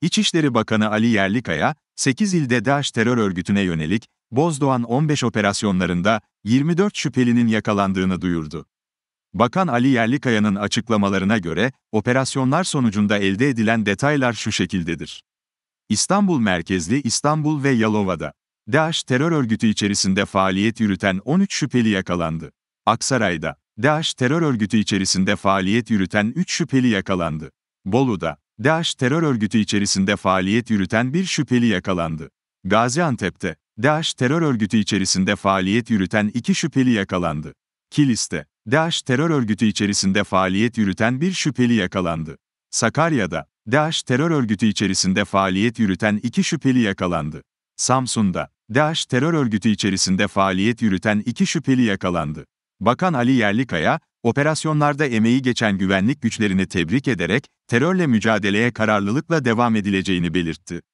İçişleri Bakanı Ali Yerlikaya, 8 ilde DAEŞ terör örgütüne yönelik Bozdoğan 15 operasyonlarında 24 şüphelinin yakalandığını duyurdu. Bakan Ali Yerlikaya'nın açıklamalarına göre, operasyonlar sonucunda elde edilen detaylar şu şekildedir. İstanbul merkezli İstanbul ve Yalova'da, DAEŞ terör örgütü içerisinde faaliyet yürüten 13 şüpheli yakalandı. Aksaray'da, DAEŞ terör örgütü içerisinde faaliyet yürüten 3 şüpheli yakalandı. Bolu'da, DAEŞ terör örgütü içerisinde faaliyet yürüten bir şüpheli yakalandı. Gaziantep'te, DAEŞ terör örgütü içerisinde faaliyet yürüten iki şüpheli yakalandı. Kilis'te, DAEŞ terör örgütü içerisinde faaliyet yürüten bir şüpheli yakalandı. Sakarya'da, DAEŞ terör örgütü içerisinde faaliyet yürüten iki şüpheli yakalandı. Samsun'da, DAEŞ terör örgütü içerisinde faaliyet yürüten iki şüpheli yakalandı. Bakan Ali Yerlikaya, Operasyonlarda emeği geçen güvenlik güçlerini tebrik ederek terörle mücadeleye kararlılıkla devam edileceğini belirtti.